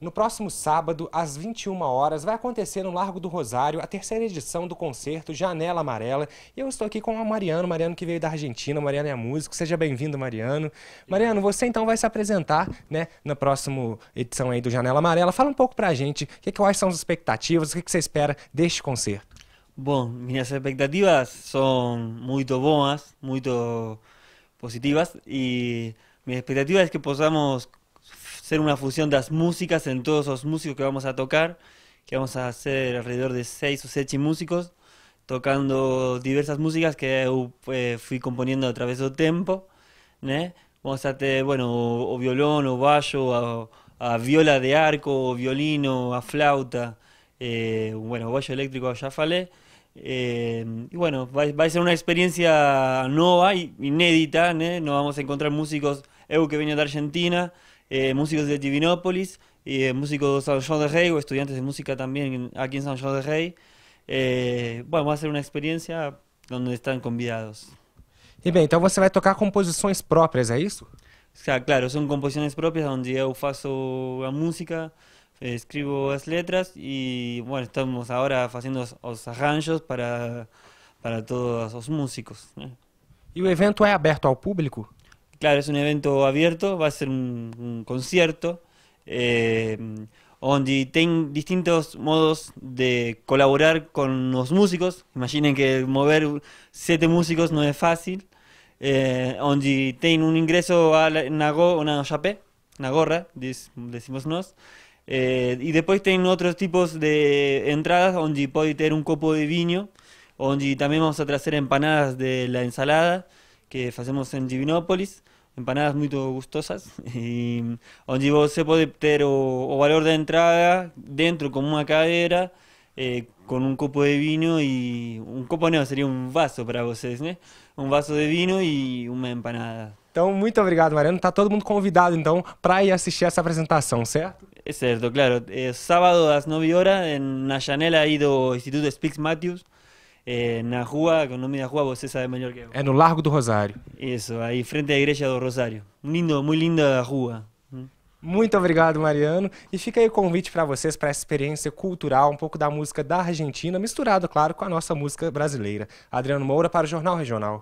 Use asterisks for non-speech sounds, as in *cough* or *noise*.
No próximo sábado, às 21 horas, vai acontecer no Largo do Rosário a terceira edição do concerto Janela Amarela. E eu estou aqui com o Mariano, Mariano que veio da Argentina, Mariano é músico. Seja bem-vindo, Mariano. Mariano, você então vai se apresentar, né, na próxima edição aí do Janela Amarela. Fala um pouco pra gente, que, quais são as expectativas, o que, que você espera deste concerto? Bom, minhas expectativas são muito boas, muito positivas e minha expectativa é que possamos ser una fusión de las músicas en todos los músicos que vamos a tocar, que vamos a hacer alrededor de 6 o 7 músicos, tocando diversas músicas que eh, eh, fui componiendo a través del tempo, Vamos a tener bueno, o, violón, o bajo a, viola de arco, o violino, a flauta, eh, bueno, bajo eléctrico ya falé, eh, y bueno, va, a ser una experiencia nueva, inédita, ¿no? Nos vamos a encontrar músicos, eu que venía de Argentina, eh, músicos de Divinópolis, y eh, músicos de San José de Rey o estudiantes de música también aquí en San José de Rey. Eh, bueno, va a ser una experiencia donde están convidados. y e entonces, ¿usted va a tocar composiciones propias, es eso? claro, son composiciones propias donde yo hago la música, escribo las letras y bueno, estamos ahora haciendo los arranjos para para todos los músicos. ¿Y el evento es abierto al público? Claro, es un evento abierto, va a ser un, concierto, donde eh, tienen distintos modos de colaborar con los músicos. Imaginen que mover siete músicos no es fácil, eh, donde tienen un ingreso a una, chapé, una gorra, decimos eh, y después tienen otros tipos de entradas donde puede tener un copo de vino, donde también vamos a traer empanadas de la ensalada. que facemos en Divinópolis, empanadas muito gustosas, e *laughs* onde você pode ter o, o valor da entrada dentro como uma cadeira, eh, um copo de vinho e um copo não seria um vaso para vocês, né? Um vaso de vinho e uma empanada. Então, muito obrigado, Mariano. está todo mundo convidado então para ir assistir essa apresentação, certo? É certo, claro. É sábado às 9 horas na janela aí do Instituto Spix Matthews é, na rua, o nome da rua você sabe melhor que eu. É no Largo do Rosário. Isso, aí frente à igreja do Rosário. Lindo, muito linda a rua. Muito obrigado, Mariano. E fica aí o convite para vocês para essa experiência cultural, um pouco da música da Argentina, misturado, claro, com a nossa música brasileira. Adriano Moura para o Jornal Regional.